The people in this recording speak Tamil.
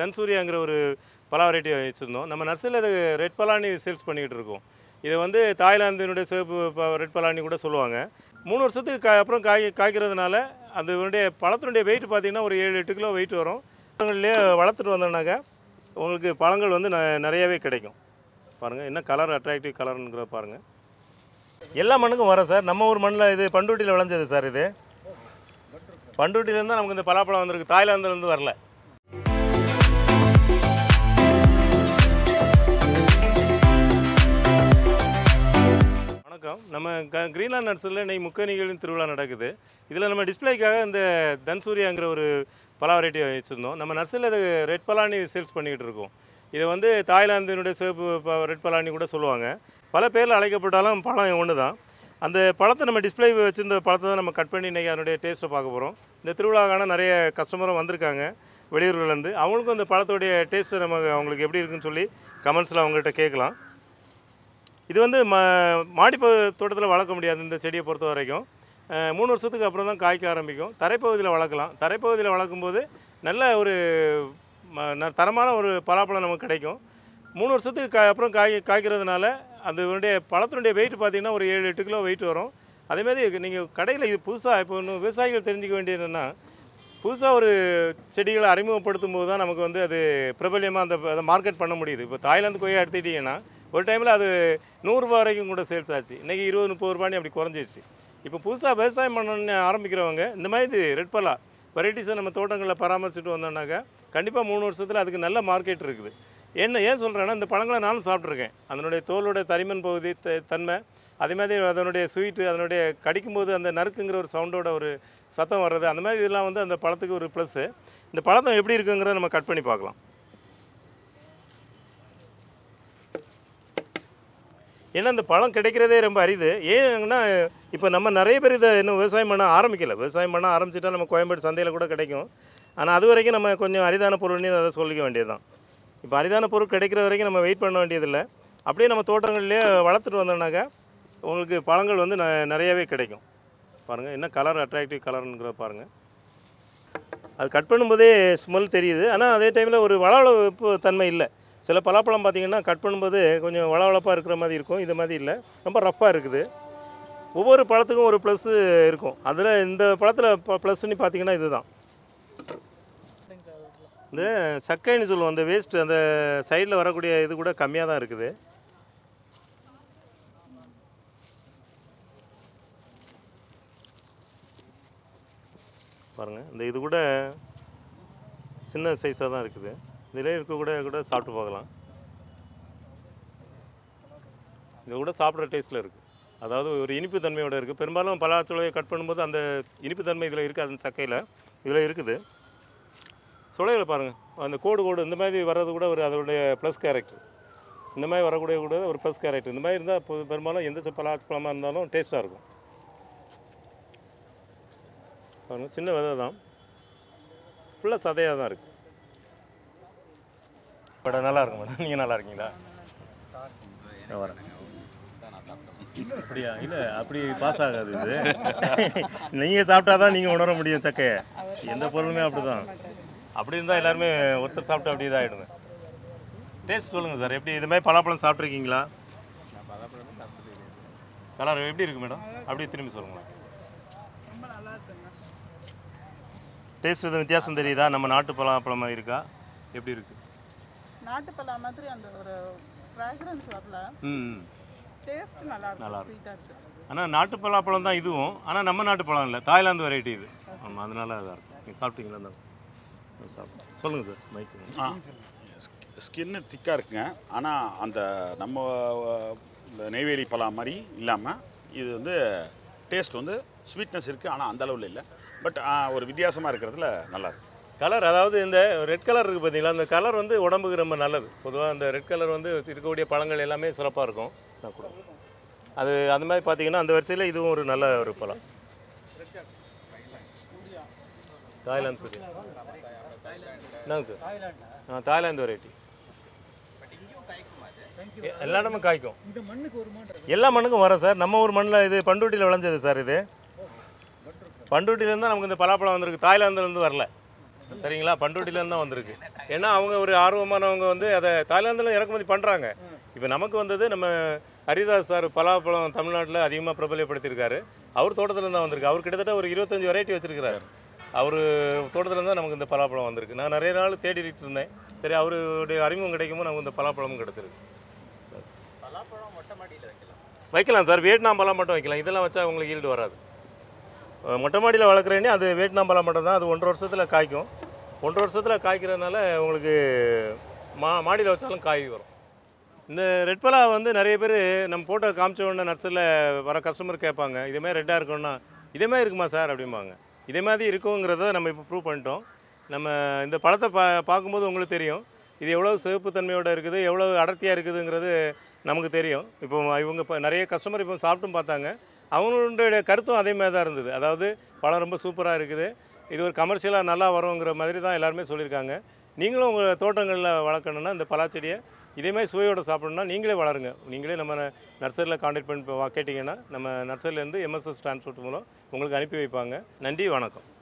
தன்சூரியாங்கிற ஒரு பலா வெரைட்டி வச்சுருந்தோம் நம்ம நர்சரியில் அது ரெட் பலானி சேல்ஸ் பண்ணிக்கிட்டு இருக்கோம் இதை வந்து தாய்லாந்தினுடைய சிவப்பு ரெட் பலானி கூட சொல்லுவாங்க மூணு வருஷத்துக்கு கா அப்புறம் காய் காய்க்கிறதுனால அதனுடைய பழத்தினுடைய வெயிட் பார்த்திங்கன்னா ஒரு ஏழு எட்டு கிலோ வெயிட் வரும் பழங்கள்லேயே வளர்த்துட்டு வந்தோம்னாக்கா உங்களுக்கு பழங்கள் வந்து ந நிறையவே கிடைக்கும் பாருங்கள் என்ன கலர் அட்ராக்டிவ் கலருங்கிற பாருங்கள் எல்லா மண்ணுக்கும் வரும் சார் நம்ம ஊர் மண்ணில் இது பண்டூட்டியில் விளைஞ்சது சார் இது தான் நமக்கு இந்த பலாப்பழம் வந்திருக்கு தாய்லாந்துலேருந்து வரல வணக்கம் நம்ம க கிரீன்லாண்ட் நட்ஸில் இன்னைக்கு முக்கிய நிகழ்வு திருவிழா நடக்குது இதில் நம்ம டிஸ்பிளேக்காக இந்த தன்சூரியாங்கிற ஒரு பலா வெரைட்டி வச்சுருந்தோம் நம்ம நர்சரியில் அது ரெட் பலாணி சேல்ஸ் பண்ணிக்கிட்டு இருக்கோம் இதை வந்து தாய்லாந்தினுடைய சிவப்பு ரெட் பலாணி கூட சொல்லுவாங்க பல பேரில் அழைக்கப்பட்டாலும் பழம் ஒன்று தான் அந்த பழத்தை நம்ம டிஸ்பிளே வச்சுருந்த பழத்தை தான் நம்ம கட் பண்ணி இன்றைக்கி அதனுடைய டேஸ்ட்டை பார்க்க போகிறோம் இந்த திருவிழாக்கான நிறைய கஸ்டமரும் வந்திருக்காங்க வெளியூர்லேருந்து அவங்களுக்கும் அந்த பழத்தோடைய டேஸ்ட்டு நம்ம அவங்களுக்கு எப்படி இருக்குன்னு சொல்லி கமெண்ட்ஸில் அவங்கள்ட்ட கேட்கலாம் இது வந்து ம மாடிப்ப தோட்டத்தில் வளர்க்க முடியாது இந்த செடியை பொறுத்த வரைக்கும் மூணு வருஷத்துக்கு அப்புறம் தான் காய்க்க ஆரம்பிக்கும் தரைப்பகுதியில் வளர்க்கலாம் தரைப்பகுதியில் வளர்க்கும்போது நல்ல ஒரு தரமான ஒரு பலாப்பழம் நமக்கு கிடைக்கும் மூணு வருஷத்துக்கு கா அப்புறம் காய் காய்க்கிறதுனால அதனுடைய பழத்தினுடைய வெயிட் பார்த்திங்கன்னா ஒரு ஏழு எட்டு கிலோ வெயிட் வரும் அதேமாதிரி நீங்கள் கடையில் இது புதுசாக இப்போ இன்னும் விவசாயிகள் தெரிஞ்சுக்க வேண்டியது என்னென்னா புதுசாக ஒரு செடிகளை அறிமுகப்படுத்தும் போது தான் நமக்கு வந்து அது பிரபல்யமாக அந்த அதை மார்க்கெட் பண்ண முடியுது இப்போ தாய்லாந்து கொய்யா எடுத்துக்கிட்டிங்கன்னா ஒரு டைமில் அது நூறுரூவா வரைக்கும் கூட சேல்ஸ் ஆச்சு இன்றைக்கி இருபது முப்பது ரூபாய் அப்படி குறைஞ்சிருச்சு இப்போ புதுசாக விவசாயம் பண்ணணும்னு ஆரம்பிக்கிறவங்க இந்த மாதிரி இது ரெட் பலா வெரைட்டிஸை நம்ம தோட்டங்களில் பராமரிச்சுட்டு வந்தோம்னாக்கா கண்டிப்பாக மூணு வருஷத்தில் அதுக்கு நல்ல மார்க்கெட் இருக்குது என்ன ஏன் சொல்கிறேன்னா இந்த பழங்களை நானும் சாப்பிட்ருக்கேன் அதனுடைய தோலுடைய தரிமன் பகுதி த தன்மை அதே மாதிரி அதனுடைய ஸ்வீட்டு அதனுடைய கடிக்கும்போது அந்த நறுக்குங்கிற ஒரு சவுண்டோட ஒரு சத்தம் வர்றது அந்த மாதிரி இதெல்லாம் வந்து அந்த பழத்துக்கு ஒரு ப்ளஸ்ஸு இந்த பழத்தம் எப்படி இருக்குங்கிறத நம்ம கட் பண்ணி பார்க்கலாம் ஏன்னா இந்த பழம் கிடைக்கிறதே ரொம்ப அரிது ஏன்னா இப்போ நம்ம நிறைய பேர் இதை இன்னும் விவசாயம் பண்ண ஆரம்பிக்கல விவசாயம் பண்ண ஆரம்பிச்சிட்டா நம்ம கோயம்பேடு சந்தையில் கூட கிடைக்கும் ஆனால் அது வரைக்கும் நம்ம கொஞ்சம் அரிதான பொருள்னு அதை சொல்லிக்க வேண்டியது தான் இப்போ அரிதான பொருள் கிடைக்கிற வரைக்கும் நம்ம வெயிட் பண்ண வேண்டியதில்லை அப்படியே நம்ம தோட்டங்கள்லேயே வளர்த்துட்டு வந்தோம்னாக்கா உங்களுக்கு பழங்கள் வந்து ந கிடைக்கும் பாருங்கள் என்ன கலர் அட்ராக்டிவ் கலருங்கிற பாருங்கள் அது கட் பண்ணும்போதே ஸ்மெல் தெரியுது ஆனால் அதே டைமில் ஒரு வளவளவு தன்மை இல்லை சில பலாப்பழம் பார்த்திங்கன்னா கட் பண்ணும்போது கொஞ்சம் வளவளப்பாக இருக்கிற மாதிரி இருக்கும் இது மாதிரி இல்லை ரொம்ப ரஃப்பாக இருக்குது ஒவ்வொரு பழத்துக்கும் ஒரு ப்ளஸ்ஸு இருக்கும் அதில் இந்த பழத்தில் ப்ளஸ்ன்னு பார்த்தீங்கன்னா இதுதான் இந்த சக்கைன்னு சொல்லுவோம் அந்த வேஸ்ட்டு அந்த சைடில் வரக்கூடிய இது கூட கம்மியாக தான் இருக்குது பாருங்கள் இந்த இது கூட சின்ன சைஸாக தான் இருக்குது நிறைய இருக்க கூட கூட சாப்பிட்டு பார்க்கலாம் இது கூட சாப்பிட்ற டேஸ்ட்டில் இருக்குது அதாவது ஒரு இனிப்பு தன்மையோடு இருக்குது பெரும்பாலும் பலாத்துளையை கட் பண்ணும்போது அந்த இனிப்பு தன்மை இதில் இருக்குது அந்த சக்கையில் இதில் இருக்குது சுளைகளை பாருங்கள் அந்த கோடு கோடு இந்த மாதிரி வர்றது கூட ஒரு அதோடைய ப்ளஸ் கேரக்டர் இந்த மாதிரி வரக்கூடிய கூட ஒரு ப்ளஸ் கேரக்டர் இந்த மாதிரி இருந்தால் பெரும்பாலும் எந்த பலாப்பழமாக இருந்தாலும் டேஸ்ட்டாக இருக்கும் பாருங்கள் சின்ன விதை தான் ஃபுல்லாக சதையாக தான் இருக்குது படம் நல்லா இருக்கும் மேடம் நீங்கள் நல்லா இருக்கீங்களா அப்படியா இல்லை அப்படி பாஸ் ஆகாது இது நீங்கள் சாப்பிட்டா தான் நீங்கள் உணர முடியும் சக்கையை எந்த பொருளுமே அப்படிதான் அப்படி இருந்தால் எல்லாருமே ஒருத்தர் சாப்பிட்டு அப்படியே இதாகிடுங்க டேஸ்ட் சொல்லுங்கள் சார் எப்படி இது மாதிரி பலாப்பழம் சாப்பிட்ருக்கீங்களா கலர் எப்படி இருக்கு மேடம் அப்படியே திரும்பி சொல்லுங்களேன் டேஸ்ட் வித்தியாசம் தெரியுதா நம்ம நாட்டு பலாப்பழம் மாதிரி இருக்கா எப்படி இருக்குது நாட்டுப்பலா மாதிரி அந்த ஒரு ஃப்ராக்ரன்ஸ் வரல டேஸ்ட் நல்லா நல்லா இருக்கு ஆனால் நாட்டு பலாப்பழம் தான் இதுவும் ஆனால் நம்ம நாட்டு பழம் இல்லை தாய்லாந்து வெரைட்டி இது ஆமாம் அதனால அதாக இருக்கும் நீங்கள் சாப்பிட்டீங்களா தான் சொல்லுங்கள் சார் மைக் ஆ ஸ்கின்னு திக்காக இருக்குங்க ஆனால் அந்த நம்ம இந்த நெய்வேலி பலா மாதிரி இல்லாமல் இது வந்து டேஸ்ட் வந்து ஸ்வீட்னஸ் இருக்குது ஆனால் அந்தளவில் இல்லை பட் ஒரு வித்தியாசமாக இருக்கிறதுல நல்லாயிருக்கு கலர் அதாவது இந்த ரெட் கலர் இருக்குது பார்த்தீங்களா அந்த கலர் வந்து உடம்புக்கு ரொம்ப நல்லது பொதுவாக அந்த ரெட் கலர் வந்து இருக்கக்கூடிய பழங்கள் எல்லாமே சிறப்பாக இருக்கும் அது அந்த மாதிரி பார்த்தீங்கன்னா அந்த வரிசையில் இதுவும் ஒரு நல்ல ஒரு பழம் தாய்லாந்து என்னங்க ஆ தாய்லாந்து வெரைட்டி எல்லா இடமும் காய்க்கும் எல்லா மண்ணுக்கும் வரும் சார் நம்ம ஊர் மண்ணில் இது பண்டூட்டியில் விளைஞ்சது சார் இது பண்டூட்டியிலேருந்து நமக்கு இந்த பலாப்பழம் வந்திருக்கு தாய்லாந்துலேருந்து வரல சரிங்களா பண்ருட்டிலேருந்து தான் வந்திருக்கு ஏன்னா அவங்க ஒரு ஆர்வமானவங்க வந்து அதை தாய்லாந்தில் இறக்குமதி பண்ணுறாங்க இப்போ நமக்கு வந்தது நம்ம ஹரிதாஸ் சார் பலாப்பழம் தமிழ்நாட்டில் அதிகமாக பிரபலப்படுத்தியிருக்காரு அவர் தோட்டத்தில் தான் வந்திருக்கு அவர் கிட்டத்தட்ட ஒரு இருபத்தஞ்சி வெரைட்டி வச்சுருக்கிறாரு அவர் தோட்டத்தில் தான் நமக்கு இந்த பலாப்பழம் வந்திருக்கு நான் நிறைய நாள் தேடிட்டு இருந்தேன் சரி அவருடைய அறிமுகம் கிடைக்கும்போது நமக்கு இந்த பலாப்பழமும் கிடச்சிருக்கு வைக்கலாம் சார் வியட்நாம் பழம் மட்டும் வைக்கலாம் இதெல்லாம் வச்சா உங்களுக்கு ஈல்டு வராது மொட்டை மாடியில் வளர்க்குறேன்னே அது வியட்நாம் பழம் மட்டும் தான் அது ஒன்றரை வருஷத்தில் காய்க்கும் ஒன்றரை வருஷத்தில் காய்க்கிறதுனால உங்களுக்கு மா மாடியில் வச்சாலும் காய் வரும் இந்த ரெட் பலா வந்து நிறைய பேர் நம்ம போட்டோ காமிச்ச உடனே நர்சரியில் வர கஸ்டமர் கேட்பாங்க இதேமாதிரி ரெட்டாக இதே மாதிரி இருக்குமா சார் அப்படிம்பாங்க இதே மாதிரி இருக்குங்கிறத நம்ம இப்போ ப்ரூவ் பண்ணிட்டோம் நம்ம இந்த பழத்தை பா பார்க்கும்போது உங்களுக்கு தெரியும் இது எவ்வளோ சிவப்பு தன்மையோடு இருக்குது எவ்வளோ அடர்த்தியாக இருக்குதுங்கிறது நமக்கு தெரியும் இப்போ இவங்க இப்போ நிறைய கஸ்டமர் இப்போ சாப்பிட்டும் பார்த்தாங்க அவங்களுடைய கருத்தும் அதே மாதிரி தான் இருந்தது அதாவது பழம் ரொம்ப சூப்பராக இருக்குது இது ஒரு கமர்ஷியலாக நல்லா வருங்கிற மாதிரி தான் எல்லாருமே சொல்லியிருக்காங்க நீங்களும் உங்கள் தோட்டங்களில் வளர்க்கணுன்னா இந்த பலாச்செடியை இதேமாதிரி சுவையோடு சாப்பிடணும்னா நீங்களே வளருங்க நீங்களே நம்ம நர்சரியில் காண்டாக்ட் பண்ணி கேட்டிங்கன்னா நம்ம நர்சரியிலேருந்து எம்எஸ்எஸ் டிரான்ஸ்போர்ட் மூலம் உங்களுக்கு அனுப்பி வைப்பாங்க நன்றி வணக்கம்